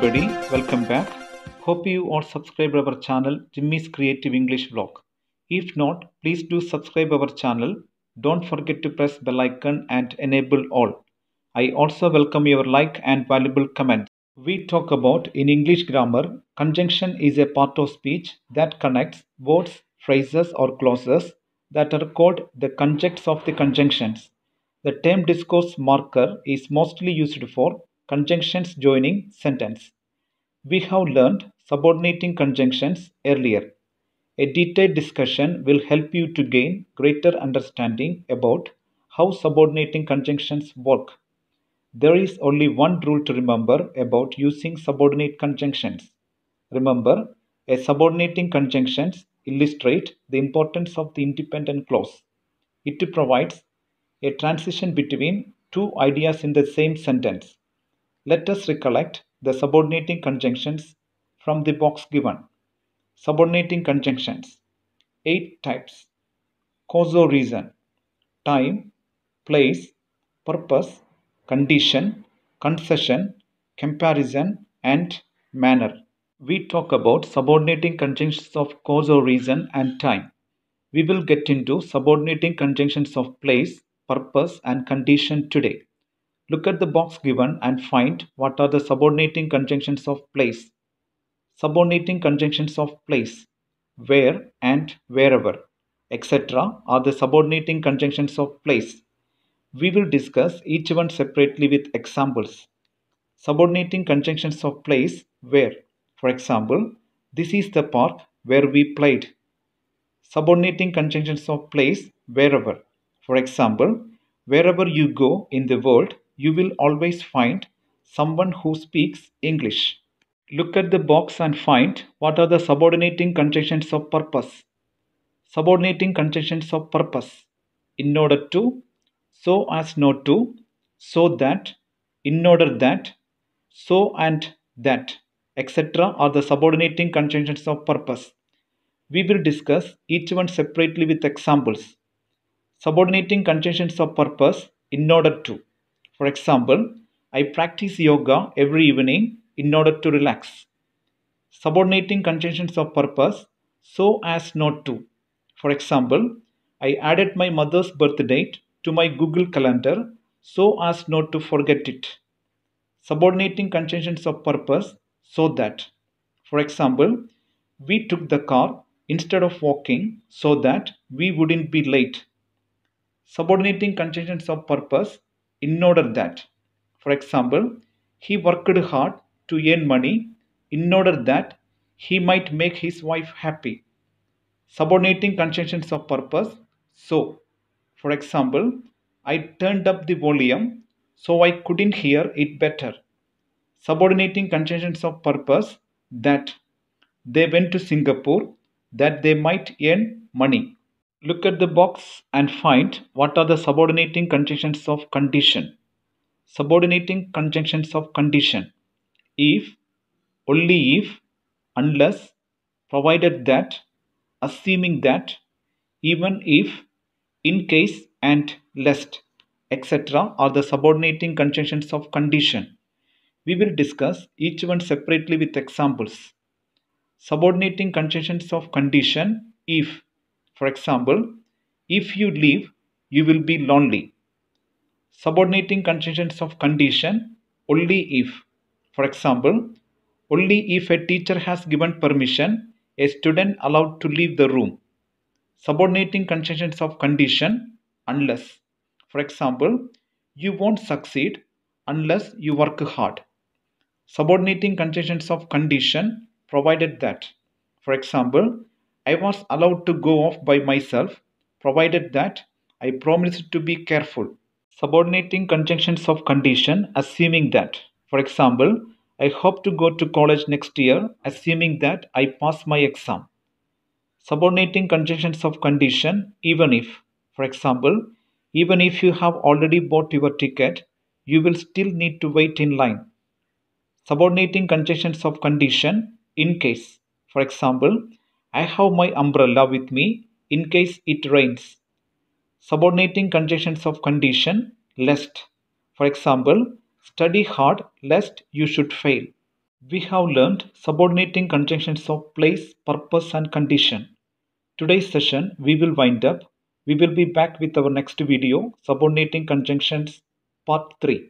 everybody, welcome back. Hope you all subscribe our channel Jimmy's Creative English Blog. If not, please do subscribe our channel. Don't forget to press bell icon and enable all. I also welcome your like and valuable comments. We talk about in English grammar, conjunction is a part of speech that connects words, phrases or clauses that are called the conjuncts of the conjunctions. The term discourse marker is mostly used for conjunctions joining sentence. We have learned subordinating conjunctions earlier. A detailed discussion will help you to gain greater understanding about how subordinating conjunctions work. There is only one rule to remember about using subordinate conjunctions. Remember, a subordinating conjunctions illustrate the importance of the independent clause. It provides a transition between two ideas in the same sentence. Let us recollect the subordinating conjunctions from the box given. Subordinating conjunctions. 8 types. Cause or reason. Time, place, purpose, condition, concession, comparison and manner. We talk about subordinating conjunctions of cause or reason and time. We will get into subordinating conjunctions of place, purpose and condition today. Look at the box given and find what are the subordinating conjunctions of place. Subordinating conjunctions of place, where and wherever, etc. are the subordinating conjunctions of place. We will discuss each one separately with examples. Subordinating conjunctions of place, where. For example, this is the park where we played. Subordinating conjunctions of place, wherever. For example, wherever you go in the world, you will always find someone who speaks English. Look at the box and find what are the subordinating conjunctions of purpose. Subordinating conjunctions of purpose. In order to, so as not to, so that, in order that, so and that, etc. are the subordinating conjunctions of purpose. We will discuss each one separately with examples. Subordinating conjunctions of purpose in order to. For example, I practice yoga every evening in order to relax. Subordinating conjunctions of purpose so as not to. For example, I added my mother's birth date to my Google Calendar so as not to forget it. Subordinating conjunctions of purpose so that. For example, we took the car instead of walking so that we wouldn't be late. Subordinating conjunctions of purpose in order that. For example, he worked hard to earn money in order that he might make his wife happy. Subordinating conjunctions of purpose. So, for example, I turned up the volume so I couldn't hear it better. Subordinating conjunctions of purpose that they went to Singapore that they might earn money. Look at the box and find what are the subordinating conjunctions of condition. Subordinating conjunctions of condition. If, only if, unless, provided that, assuming that, even if, in case and lest, etc. are the subordinating conjunctions of condition. We will discuss each one separately with examples. Subordinating conjunctions of condition if for example, if you leave, you will be lonely. Subordinating conditions of condition only if. For example, only if a teacher has given permission, a student allowed to leave the room. Subordinating conditions of condition unless. For example, you won't succeed unless you work hard. Subordinating conditions of condition provided that. For example, I was allowed to go off by myself, provided that I promised to be careful. Subordinating conjunctions of condition, assuming that. For example, I hope to go to college next year, assuming that I pass my exam. Subordinating conjunctions of condition, even if. For example, even if you have already bought your ticket, you will still need to wait in line. Subordinating conjunctions of condition, in case. For example, I have my umbrella with me in case it rains. Subordinating conjunctions of condition, lest. For example, study hard lest you should fail. We have learned subordinating conjunctions of place, purpose, and condition. Today's session we will wind up. We will be back with our next video, Subordinating Conjunctions Part 3.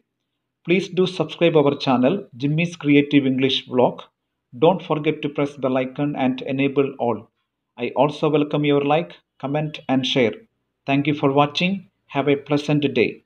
Please do subscribe our channel, Jimmy's Creative English Blog. Don't forget to press bell icon and enable all. I also welcome your like, comment and share. Thank you for watching. Have a pleasant day.